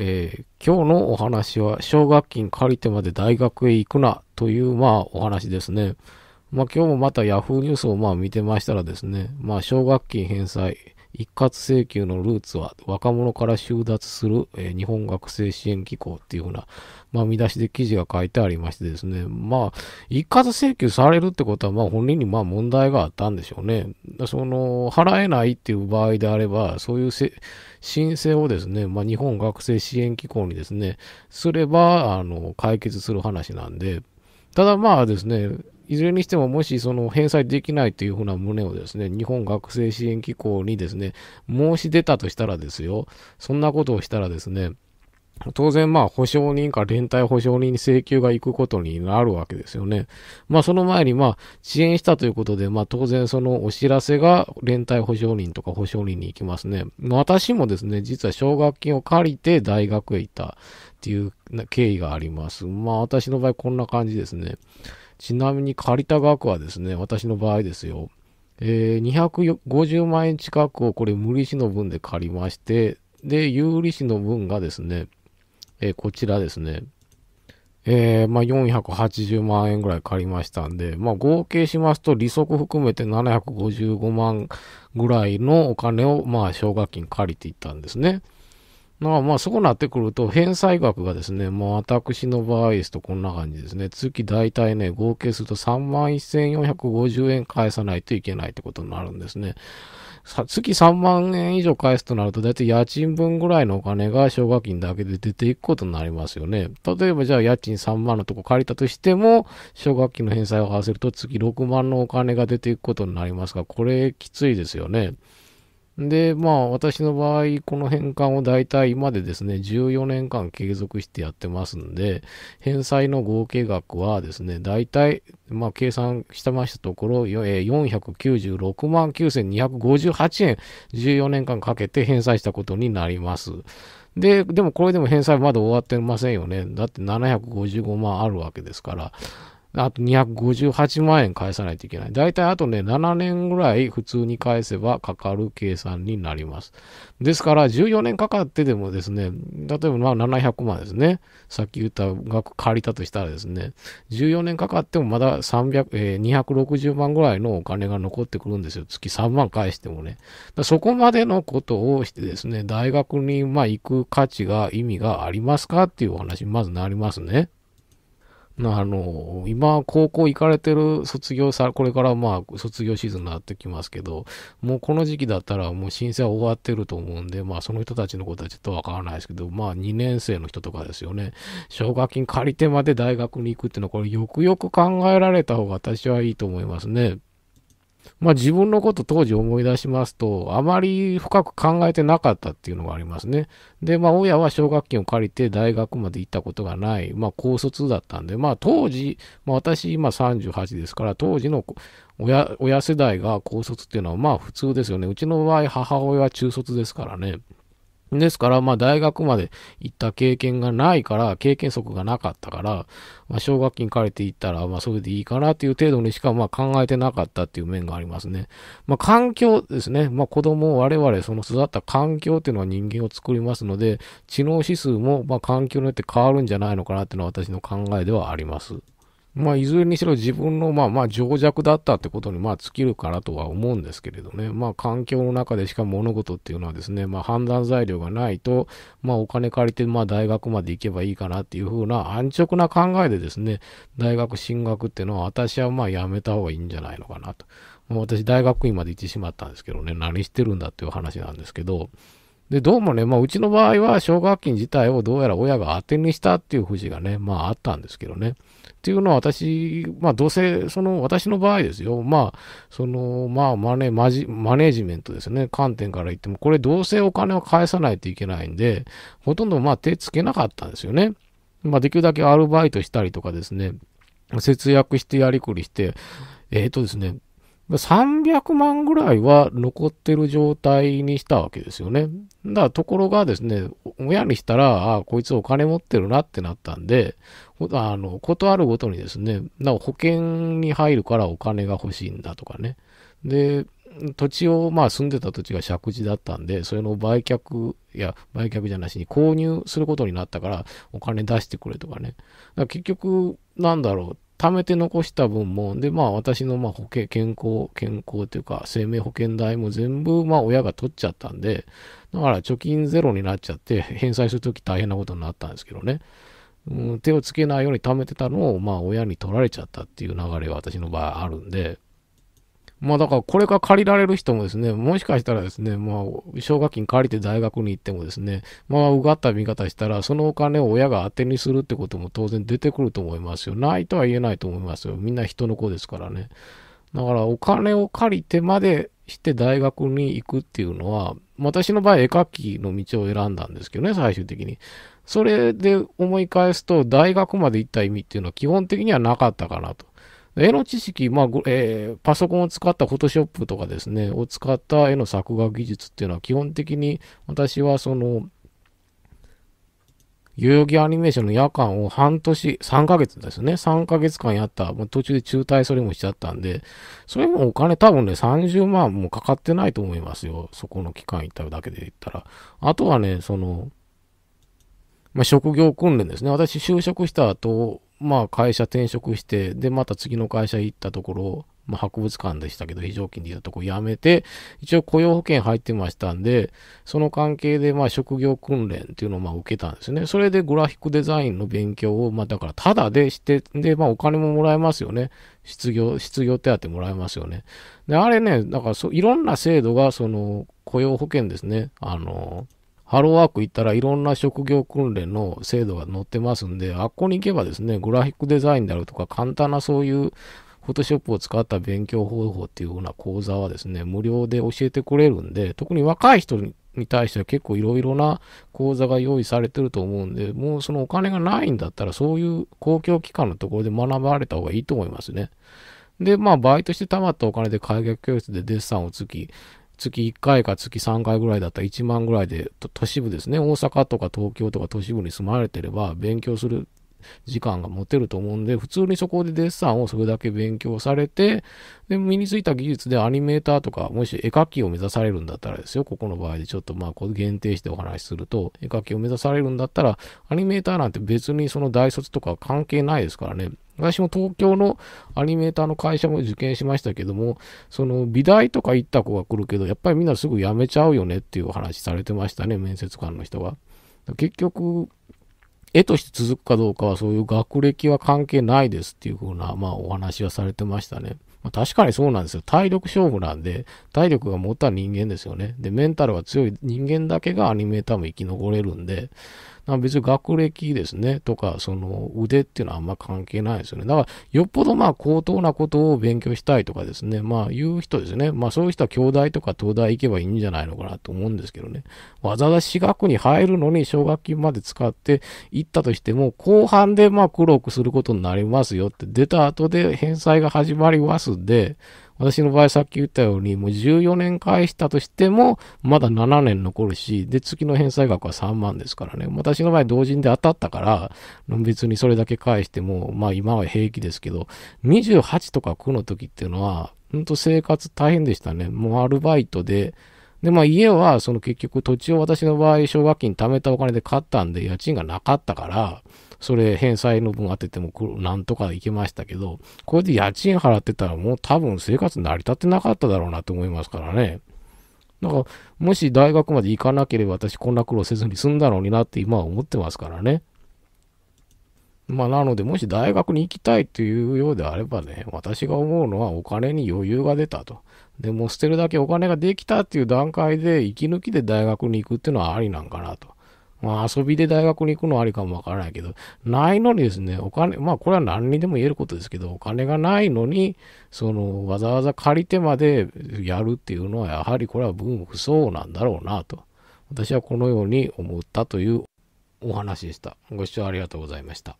えー、今日のお話は奨学金借りてまで大学へ行くなという、まあ、お話ですね。まあ、今日もまた Yahoo ニュースをまあ見てましたらですね、まあ、奨学金返済、一括請求のルーツは若者から収奪する、えー、日本学生支援機構っていうふうな、まあ、見出しで記事が書いてありましてですね、まあ、一括請求されるってことは、まあ、本人にまあ問題があったんでしょうね。その、払えないっていう場合であれば、そういう申請をですね、まあ、日本学生支援機構にですね、すれば、あの、解決する話なんで、ただまあですね、いずれにしても、もしその返済できないというふうな旨をですね、日本学生支援機構にですね、申し出たとしたらですよ、そんなことをしたらですね、当然、まあ、保証人か連帯保証人に請求が行くことになるわけですよね。まあ、その前に、まあ、遅延したということで、まあ、当然、そのお知らせが連帯保証人とか保証人に行きますね。私もですね、実は奨学金を借りて大学へ行ったっていう経緯があります。まあ、私の場合、こんな感じですね。ちなみに借りた額はですね、私の場合ですよ、えー、250万円近くをこれ無利子の分で借りまして、で、有利子の分がですね、えー、こちらですね、えー、まあ、480万円ぐらい借りましたんで、まあ、合計しますと利息含めて755万ぐらいのお金を、まあ、奨学金借りていったんですね。だあまあ、そうなってくると、返済額がですね、もう私の場合ですとこんな感じですね。月大体ね、合計すると31,450円返さないといけないってことになるんですね。月3万円以上返すとなると、だいたい家賃分ぐらいのお金が奨学金だけで出ていくことになりますよね。例えばじゃあ家賃3万のとこ借りたとしても、奨学金の返済を合わせると月6万のお金が出ていくことになりますが、これきついですよね。で、まあ私の場合、この返還を大体今でですね、14年間継続してやってますんで、返済の合計額はですね、大体、まあ計算してましたところ、496万9258円、14年間かけて返済したことになります。で、でもこれでも返済まだ終わってませんよね。だって755万あるわけですから。あと258万円返さないといけない。だいたいあとね、7年ぐらい普通に返せばかかる計算になります。ですから、14年かかってでもですね、例えばまあ700万ですね。さっき言った額借りたとしたらですね、14年かかってもまだ300、えー、260万ぐらいのお金が残ってくるんですよ。月3万返してもね。そこまでのことをしてですね、大学にまあ行く価値が、意味がありますかっていうお話にまずなりますね。あの、今、高校行かれてる卒業さ、これからまあ、卒業シーズンになってきますけど、もうこの時期だったらもう申請は終わってると思うんで、まあ、その人たちのことはちょっとわからないですけど、まあ、2年生の人とかですよね。奨学金借りてまで大学に行くっていうのは、これよくよく考えられた方が私はいいと思いますね。まあ自分のこと当時思い出しますと、あまり深く考えてなかったっていうのがありますね。で、まあ親は奨学金を借りて大学まで行ったことがない、まあ高卒だったんで、まあ当時、まあ私今38ですから、当時の親親世代が高卒っていうのはまあ普通ですよね。うちの場合母親は中卒ですからね。ですから、まあ大学まで行った経験がないから、経験則がなかったから、まあ奨学金借りて行ったら、まあそれでいいかなっていう程度にしか、まあ考えてなかったっていう面がありますね。まあ環境ですね。まあ子供、我々、その育った環境っていうのは人間を作りますので、知能指数も、まあ環境によって変わるんじゃないのかなっていうのは私の考えではあります。まあ、いずれにしろ自分の、まあまあ、情弱だったってことに、まあ、尽きるからとは思うんですけれどね。まあ、環境の中でしか物事っていうのはですね、まあ、判断材料がないと、まあ、お金借りて、まあ、大学まで行けばいいかなっていうふうな安直な考えでですね、大学進学っていうのは、私はまあ、やめた方がいいんじゃないのかなと。私、大学院まで行ってしまったんですけどね、何してるんだっていう話なんですけど、で、どうもね、まあ、うちの場合は、奨学金自体をどうやら親が当てにしたっていう節がね、まあ、あったんですけどね。っていうのは私、まあ、どうせ、その、私の場合ですよ。まあ、その、まあ、マネ、マジ、マネージメントですね。観点から言っても、これどうせお金を返さないといけないんで、ほとんど、まあ、手つけなかったんですよね。まあ、できるだけアルバイトしたりとかですね、節約してやりくりして、えっ、ー、とですね、300万ぐらいは残ってる状態にしたわけですよね。だからところがですね、親にしたら、ああ、こいつお金持ってるなってなったんで、あの、ことあるごとにですね、保険に入るからお金が欲しいんだとかね。で、土地を、まあ住んでた土地が借地だったんで、それの売却、いや、売却じゃなしに購入することになったから、お金出してくれとかね。か結局、なんだろう、貯めて残した分も、で、まあ私のまあ保険、健康、健康というか生命保険代も全部まあ親が取っちゃったんで、だから貯金ゼロになっちゃって、返済するとき大変なことになったんですけどね。うん、手をつけないように貯めてたのを、まあ親に取られちゃったっていう流れが私の場合あるんで、まあだからこれが借りられる人もですね、もしかしたらですね、まあ奨学金借りて大学に行ってもですね、まあうがった見方したら、そのお金を親が当てにするってことも当然出てくると思いますよ。ないとは言えないと思いますよ。みんな人の子ですからね。だからお金を借りてまでして大学に行くっていうのは、私の場合絵描きの道を選んだんですけどね、最終的に。それで思い返すと、大学まで行った意味っていうのは基本的にはなかったかなと。絵の知識、まあえー、パソコンを使ったフォトショップとかですね、を使った絵の作画技術っていうのは基本的に私はその、代々木アニメーションの夜間を半年、3ヶ月ですね。3ヶ月間やった。もう途中で中退それもしちゃったんで、それもお金多分ね、30万もかかってないと思いますよ。そこの期間行っただけで言ったら。あとはね、その、まあ、職業訓練ですね。私就職した後、まあ会社転職して、で、また次の会社行ったところ、まあ、博物館でしたけど、非常勤でいたとこ辞めて、一応雇用保険入ってましたんで、その関係で、まあ、職業訓練っていうのをまあ受けたんですね。それでグラフィックデザインの勉強を、まあ、だから、ただでして、で、まあ、お金ももらえますよね。失業、失業手当もらえますよね。で、あれね、だからそ、いろんな制度が、その、雇用保険ですね。あの、ハローワーク行ったらいろんな職業訓練の制度が載ってますんで、あっこに行けばですね、グラフィックデザインであるとか、簡単なそういう、フォトショップを使った勉強方法っていうような講座はですね、無料で教えてくれるんで、特に若い人に対しては結構いろいろな講座が用意されてると思うんで、もうそのお金がないんだったら、そういう公共機関のところで学ばれた方がいいと思いますね。で、まあ、バイトして貯まったお金で絵画教室でデッサンをつき、月1回か月3回ぐらいだったら1万ぐらいで、都市部ですね、大阪とか東京とか都市部に住まれてれば、勉強する時間が持てると思うんで、普通にそこでデッサンをそれだけ勉強されて、で、身についた技術でアニメーターとか、もし絵描きを目指されるんだったらですよ、ここの場合でちょっとまあ、こう限定してお話しすると、絵描きを目指されるんだったら、アニメーターなんて別にその大卒とか関係ないですからね。私も東京のアニメーターの会社も受験しましたけども、その美大とか行った子が来るけど、やっぱりみんなすぐ辞めちゃうよねっていう話されてましたね、面接官の人が。結局、絵として続くかどうかはそういう学歴は関係ないですっていうふうな、まあ、お話はされてましたね。まあ、確かにそうなんですよ。体力勝負なんで、体力が持った人間ですよね。で、メンタルが強い人間だけがアニメーターも生き残れるんで、別に学歴ですね、とか、その腕っていうのはあんま関係ないですよね。だから、よっぽどまあ高等なことを勉強したいとかですね、まあいう人ですね。まあそういう人は京大とか東大行けばいいんじゃないのかなと思うんですけどね。わざわざ私学に入るのに奨学金まで使って行ったとしても、後半でまあ苦労することになりますよって出た後で返済が始まりますんで、私の場合さっき言ったように、もう14年返したとしても、まだ7年残るし、で、月の返済額は3万ですからね。私の場合、同人で当たったから、別にそれだけ返しても、まあ今は平気ですけど、28とか9の時っていうのは、ほんと生活大変でしたね。もうアルバイトで、で、まあ家は、その結局土地を私の場合、奨学金貯めたお金で買ったんで、家賃がなかったから、それ返済の分当ててもなんとかいけましたけど、これで家賃払ってたらもう多分生活成り立ってなかっただろうなと思いますからね。だから、もし大学まで行かなければ私こんな苦労せずに済んだのになって今は思ってますからね。まあ、なので、もし大学に行きたいというようであればね、私が思うのはお金に余裕が出たと。でも、捨てるだけお金ができたっていう段階で、息抜きで大学に行くっていうのはありなんかなと。まあ遊びで大学に行くのはありかもわからないけど、ないのにですね、お金、まあこれは何にでも言えることですけど、お金がないのに、そのわざわざ借りてまでやるっていうのは、やはりこれは文不相なんだろうなと、私はこのように思ったというお話でした。ご視聴ありがとうございました。